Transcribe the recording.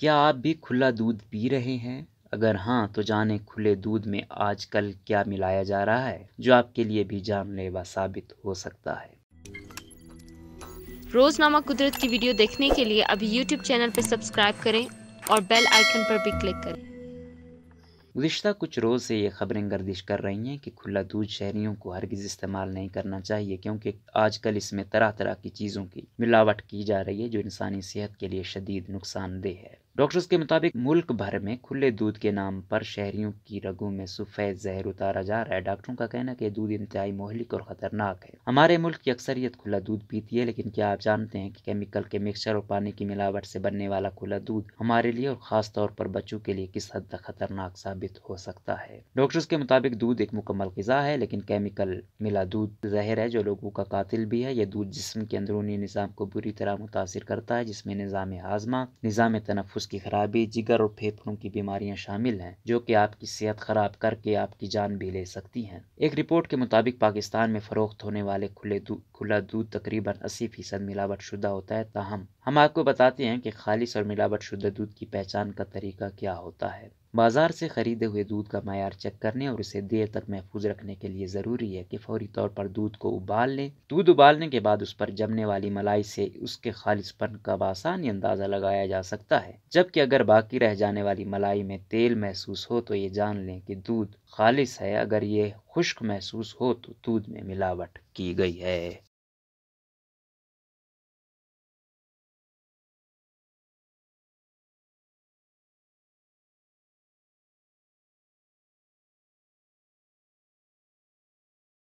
क्या आप भी खुला दूध पी रहे हैं अगर हाँ तो जाने खुले दूध में आजकल क्या मिलाया जा रहा है जो आपके लिए भी जानलेवा साबित हो सकता है रोजनामा कुदरत की वीडियो देखने के लिए अभी YouTube चैनल पर सब्सक्राइब करें और बेल आइकन पर भी क्लिक करें गुज्त कुछ रोज़ से ये खबरें गर्दिश कर रही हैं कि खुला दूध शहरीों को हरगिज़ इस्तेमाल नहीं करना चाहिए क्योंकि आजकल इसमें तरह तरह की चीज़ों की मिलावट की जा रही है जो इंसानी सेहत के लिए शदीद नुकसानदेह है डॉक्टर्स के मुताबिक मुल्क भर में खुले दूध के नाम पर शहरियों की रगों में सफ़ेद जहर उतारा जा रहा है डॉक्टरों का कहना है कि दूध इंतहाई मोहलिक और ख़तरनाक है हमारे मुल्क की अक्सरियत खुला दूध पीती है लेकिन क्या आप जानते हैं कि केमिकल के मिक्सचर और पानी की मिलावट से बनने वाला खुला दूध हमारे लिए और ख़ास तौर पर बच्चों के लिए किस हद तक खतरनाक साबित हो सकता है डॉक्टर्स के मुताबिक दूध एक मुकम्मल गज़ा है लेकिन केमिकल मिला दूध जहर है जो लोगों का कातिल भी है यह दूध जिसम के अंदरूनी निज़ाम को बुरी तरह मुतासर करता है जिसमें निज़ाम हाजमा निज़ाम तनफ़ उसकी खराबी जिगर और फेफड़ों की बीमारियां शामिल हैं जो कि आपकी सेहत खराब करके आपकी जान भी ले सकती हैं एक रिपोर्ट के मुताबिक पाकिस्तान में फरोख्त होने वाले खुले दूध खुला दूध तकरीबन अस्सी फीसद मिलावट शुदा होता है ताहम हम आपको बताते हैं कि खालिश और मिलावट शुदा दूध की पहचान का तरीका क्या होता है बाजार से खरीदे हुए दूध का मैार चेक करने और इसे देर तक महफूज रखने के लिए ज़रूरी है कि फौरी तौर पर दूध को उबाल लें दूध उबालने के बाद उस पर जमने वाली मलाई से उसके खालिशपन का आसानी अंदाज़ा लगाया जा सकता है जबकि अगर बाकी रह जाने वाली मलाई में तेल महसूस हो तो ये जान लें कि दूध खालिश है अगर ये खुश्क महसूस हो तो दूध में मिलावट की गई है